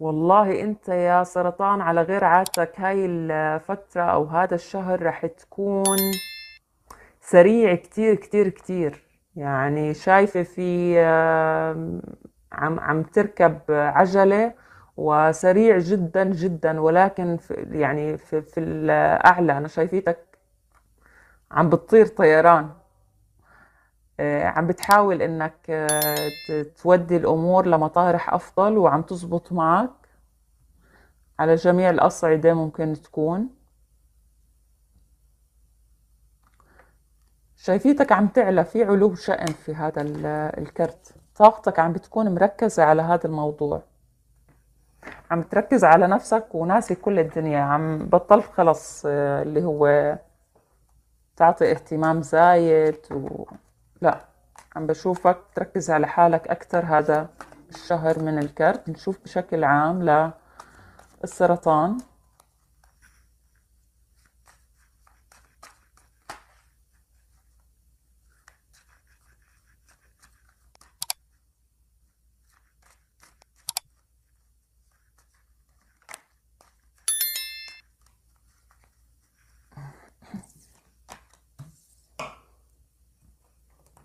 والله انت يا سرطان على غير عادتك هاي الفترة او هذا الشهر رح تكون سريع كتير كتير كتير يعني شايفة في عم عم تركب عجلة وسريع جدا جدا ولكن في يعني في, في الأعلى أنا شايفيتك عم بتطير طيران آه، عم بتحاول انك آه، تودي الامور لمطارح افضل وعم تزبط معك على جميع الاصعده ممكن تكون شايفيتك عم تعلى في علو شأن في هذا الكرت طاقتك عم بتكون مركزة على هذا الموضوع عم تركز على نفسك وناسي كل الدنيا عم بطلت خلص آه، اللي هو تعطي اهتمام زايد و... لا عم بشوفك تركز على حالك أكثر هذا الشهر من الكرت نشوف بشكل عام للسرطان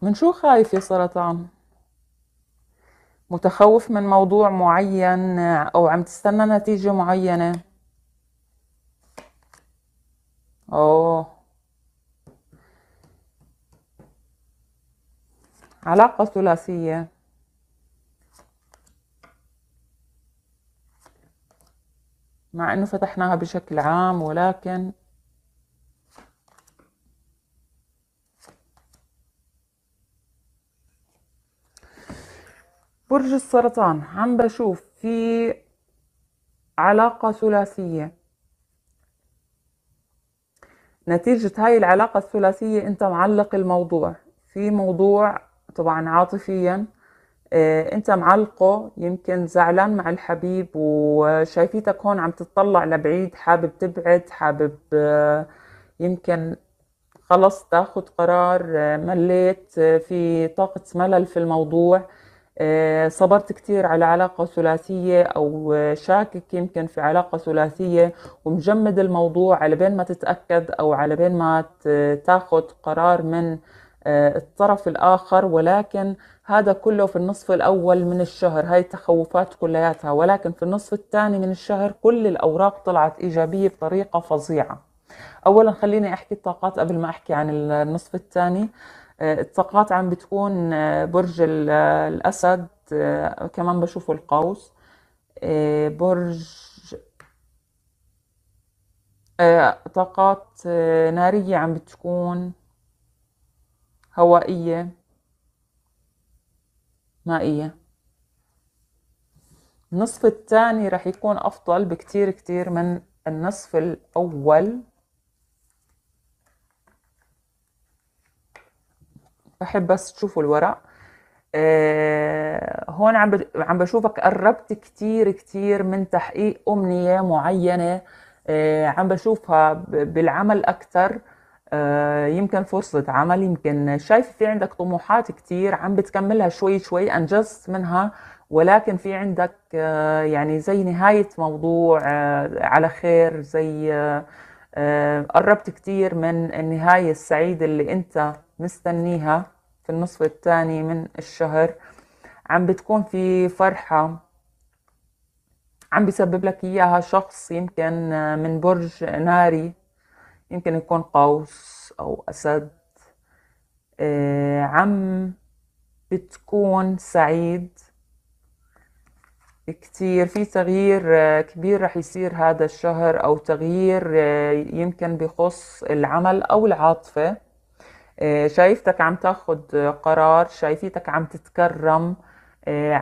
من شو خايف يا سرطان؟ متخوف من موضوع معين أو عم تستنى نتيجة معينة أوه علاقة ثلاثية مع أنه فتحناها بشكل عام ولكن برج السرطان عم بشوف في علاقة ثلاثية نتيجة هاي العلاقة الثلاثية انت معلق الموضوع في موضوع طبعا عاطفيا آه، انت معلقه يمكن زعلان مع الحبيب وشايفيتك هون عم تتطلع لبعيد حابب تبعد حابب آه، يمكن خلص تاخد قرار آه، مليت في طاقة ملل في الموضوع آه، صبرت كثير على علاقة ثلاثية أو شاكك يمكن في علاقة ثلاثية ومجمد الموضوع على بين ما تتأكد أو على بين ما تاخد قرار من آه، الطرف الآخر ولكن هذا كله في النصف الأول من الشهر هاي التخوفات كلياتها ولكن في النصف الثاني من الشهر كل الأوراق طلعت إيجابية بطريقة فظيعة أولا خليني أحكي الطاقات قبل ما أحكي عن النصف الثاني آه آه، الطاقات عم بتكون آه، برج الأسد آه، كمان بشوفه القوس برج طاقات نارية عم بتكون هوائية مائية النصف الثاني رح يكون أفضل بكتير كتير من النصف الأول بحب بس تشوفوا الورق آه هون عم عم بشوفك قربت كتير كتير من تحقيق أمنية معينة آه عم بشوفها بالعمل أكتر آه يمكن فرصة عمل يمكن شايف في عندك طموحات كتير عم بتكملها شوي شوي أنجزت منها ولكن في عندك آه، يعني زي نهاية موضوع آه، على خير زي آه، آه، قربت كتير من النهاية السعيدة اللي انت مستنيها في النصف الثاني من الشهر عم بتكون في فرحة عم بيسبب لك إياها شخص يمكن آه، من برج ناري يمكن يكون قوس أو أسد آه، عم بتكون سعيد كتير في تغيير آه، كبير رح يصير هذا الشهر أو تغيير آه، يمكن بخص العمل أو العاطفة آه، شايفتك عم تاخد قرار شايفتك عم تتكرم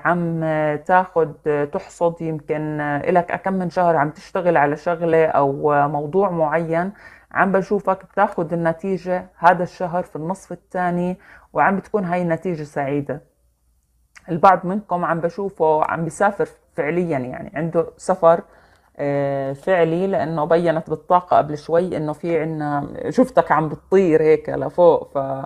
عم تاخد تحصد يمكن إلك أكم من شهر عم تشتغل على شغلة أو موضوع معين عم بشوفك بتاخد النتيجة هذا الشهر في النصف الثاني وعم بتكون هاي النتيجة سعيدة البعض منكم عم بشوفه عم بيسافر فعليا يعني عنده سفر آه، فعلي لانه بينت بالطاقه قبل شوي انه في عنا شفتك عم بتطير هيك لفوق ف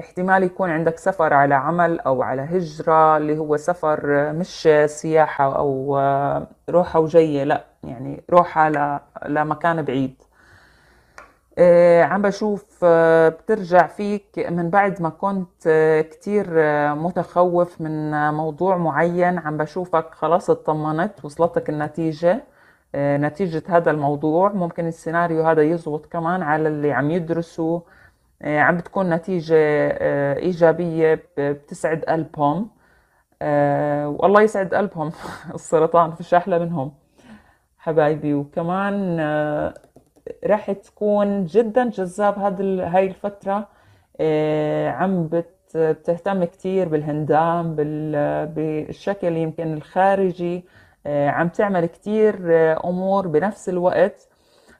احتمال يكون عندك سفر على عمل او على هجره اللي هو سفر مش سياحه او آه، روحه وجيه لا يعني روحه لمكان بعيد آه، عم بشوف آه، بترجع فيك من بعد ما كنت آه، كتير متخوف من موضوع معين عم بشوفك خلاص اطمنت وصلتك النتيجة نتيجة هذا الموضوع ممكن السيناريو هذا يزبط كمان على اللي عم يدرسوا عم بتكون نتيجة إيجابية بتسعد قلبهم والله يسعد قلبهم السرطان فيش أحلى منهم حبايبي وكمان رح تكون جدا جذاب هذا هاي الفترة آه، عم بتهتم كتير بالهندام بالشكل يمكن الخارجي آه، عم تعمل كتير آه، أمور بنفس الوقت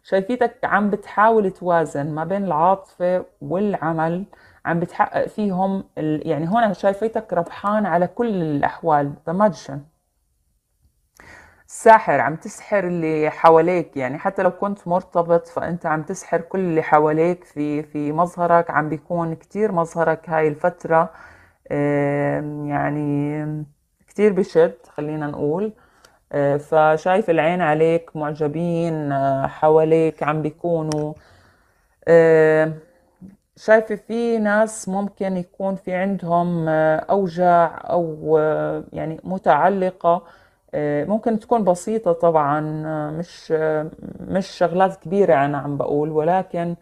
شايفيتك عم بتحاول توازن ما بين العاطفة والعمل عم بتحقق فيهم يعني هون شايفيتك ربحان على كل الأحوال the ماجيشن ساحر عم تسحر اللي حواليك يعني حتى لو كنت مرتبط فأنت عم تسحر كل اللي حواليك في في مظهرك عم بيكون كتير مظهرك هاي الفترة يعني كتير بشد خلينا نقول آه، فشايف العين عليك معجبين آه، حواليك عم بيكونوا شايفة في ناس ممكن يكون في عندهم آه، أوجاع أو يعني متعلقة آه، ممكن تكون بسيطة طبعا آه، مش آه، مش شغلات كبيرة أنا عم بقول ولكن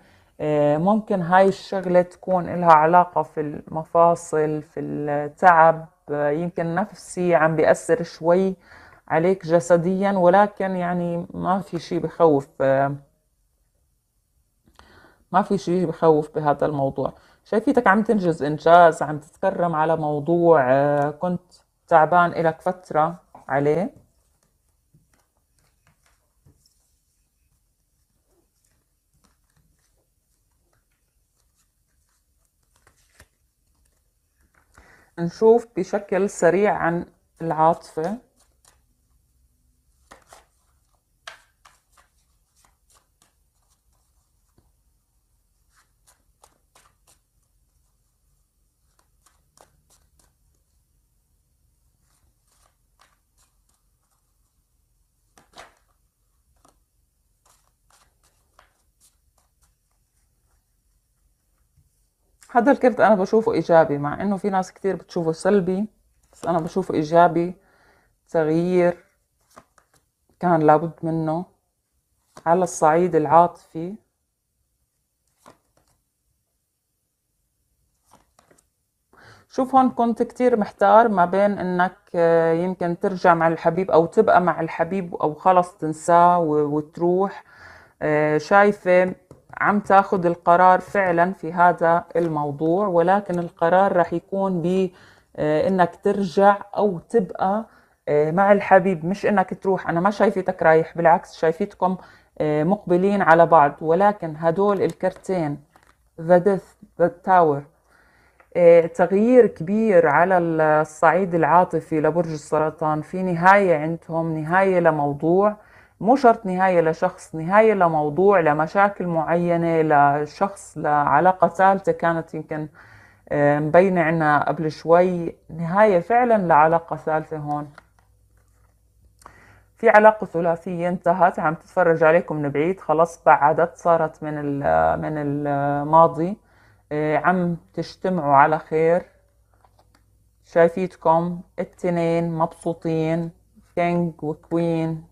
ممكن هاي الشغلة تكون إلها علاقة في المفاصل في التعب يمكن نفسي عم بيأثر شوي عليك جسديا ولكن يعني ما في شيء بخوف ما في شيء بخوف بهذا الموضوع شايفيتك عم تنجز إنجاز عم تتكرم على موضوع كنت تعبان إلك فترة عليه نشوف بشكل سريع عن العاطفة هذا الكرت انا بشوفه ايجابي مع انه في ناس كتير بتشوفه سلبي بس انا بشوفه ايجابي تغيير كان لابد منه على الصعيد العاطفي شوف هون كنت كتير محتار ما بين انك آه، يمكن ترجع مع الحبيب او تبقى مع الحبيب او خلص تنساه وتروح آه، شايفة عم تاخذ القرار فعلا في هذا الموضوع ولكن القرار راح يكون ب آه، انك ترجع او تبقى آه، مع الحبيب مش انك تروح انا ما شايفتك رايح بالعكس شايفتكم آه، مقبلين على بعض ولكن هدول الكرتين ذا ديث ذا تاور تغيير كبير على الصعيد العاطفي لبرج السرطان في نهاية عندهم نهاية لموضوع مو شرط نهاية لشخص نهاية لموضوع لمشاكل معينة لشخص لعلاقة ثالثة كانت يمكن آه، مبينة عنا قبل شوي نهاية فعلا لعلاقة ثالثة هون في علاقة ثلاثية انتهت عم تتفرج عليكم من بعيد خلاص بعدت صارت من من الماضي آه، عم تجتمعوا على خير شايفيتكم التنين مبسوطين كينج وكوين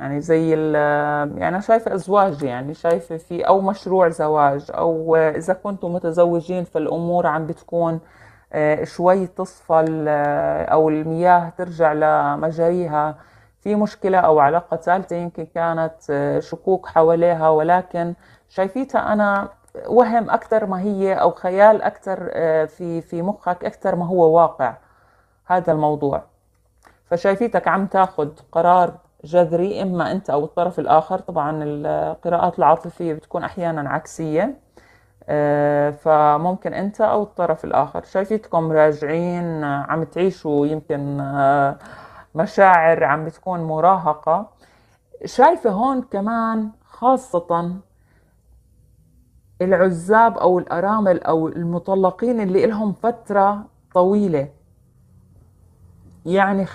يعني زي ال يعني أنا شايفة أزواج يعني شايفة في أو مشروع زواج أو إذا كنتوا متزوجين فالأمور عم بتكون آه، شوي تصفى أو المياه ترجع لمجاريها في مشكلة أو علاقة ثالثة يمكن كانت آه، شكوك حواليها ولكن شايفيتها أنا وهم أكثر ما هي أو خيال أكثر آه، في في مخك أكثر ما هو واقع هذا الموضوع فشايفيتك عم تاخذ قرار جذري إما أنت أو الطرف الآخر طبعا القراءات العاطفية بتكون أحيانا عكسية آه، فممكن أنت أو الطرف الآخر شايفيتكم راجعين عم تعيشوا يمكن آه، مشاعر عم بتكون مراهقة شايفة هون كمان خاصة العزاب أو الأرامل أو المطلقين اللي لهم فترة طويلة يعني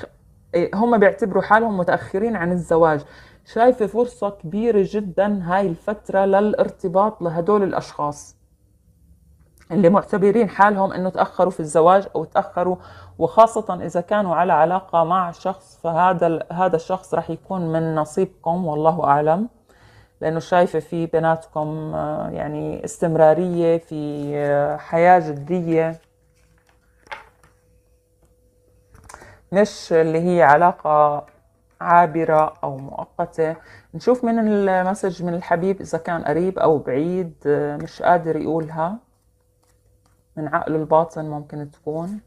إيه، هم بيعتبروا حالهم متاخرين عن الزواج شايفه فرصه كبيره جدا هاي الفتره للارتباط لهدول الاشخاص اللي معتبرين حالهم انه تاخروا في الزواج او تاخروا وخاصه اذا كانوا على علاقه مع شخص فهذا هذا الشخص راح يكون من نصيبكم والله اعلم لانه شايفه في بيناتكم آه، يعني استمراريه في آه، حياه جديه مش اللي هي علاقة عابرة أو مؤقتة نشوف من المسج من الحبيب إذا كان قريب أو بعيد آه، مش قادر يقولها من عقله الباطن ممكن تكون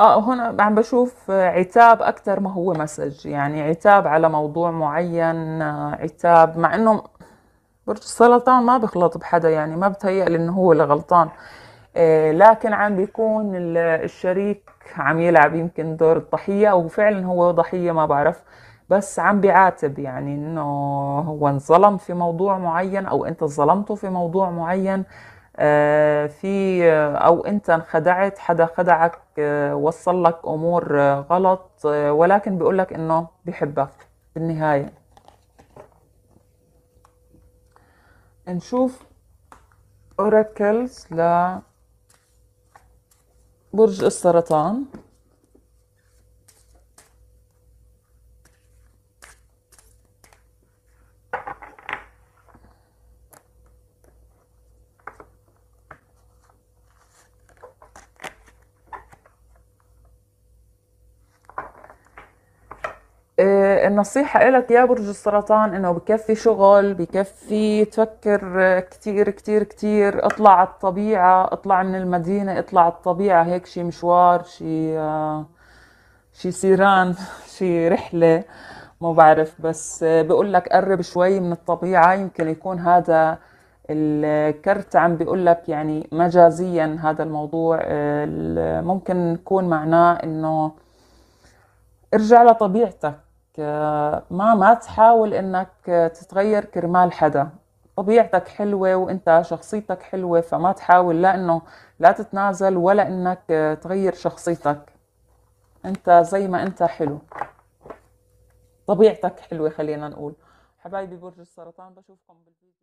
اه هنا عم بشوف عتاب اكثر ما هو مسج يعني عتاب على موضوع معين عتاب مع انه برج السرطان ما بخلط بحدا يعني ما بتهيأ انه هو اللي غلطان آه لكن عم بيكون الشريك عم يلعب يمكن دور الضحية وفعلا هو ضحية ما بعرف بس عم بيعاتب يعني انه هو انظلم في موضوع معين او انت ظلمته في موضوع معين آه، في آه، او انت انخدعت حدا خدعك آه، وصل لك امور غلط ولكن بيقول لك انه بحبك بالنهايه نشوف اوراكلز ل برج السرطان النصيحة إلك يا برج السرطان إنه بكفي شغل بكفي تفكر كتير كتير كتير اطلع على الطبيعة اطلع من المدينة اطلع على الطبيعة هيك شي مشوار شي آه، شي سيران شي رحلة ما بعرف بس آه، بقول لك قرب شوي من الطبيعة يمكن يكون هذا الكرت عم بيقول لك يعني مجازيا هذا الموضوع آه، ممكن يكون معناه انه ارجع لطبيعتك آه، ما ما تحاول انك آه، تتغير كرمال حدا طبيعتك حلوة وانت شخصيتك حلوة فما تحاول لا انه لا تتنازل ولا انك آه، تغير شخصيتك انت زي ما انت حلو طبيعتك حلوة خلينا نقول حبايبي برج السرطان بشوفكم بالفيديو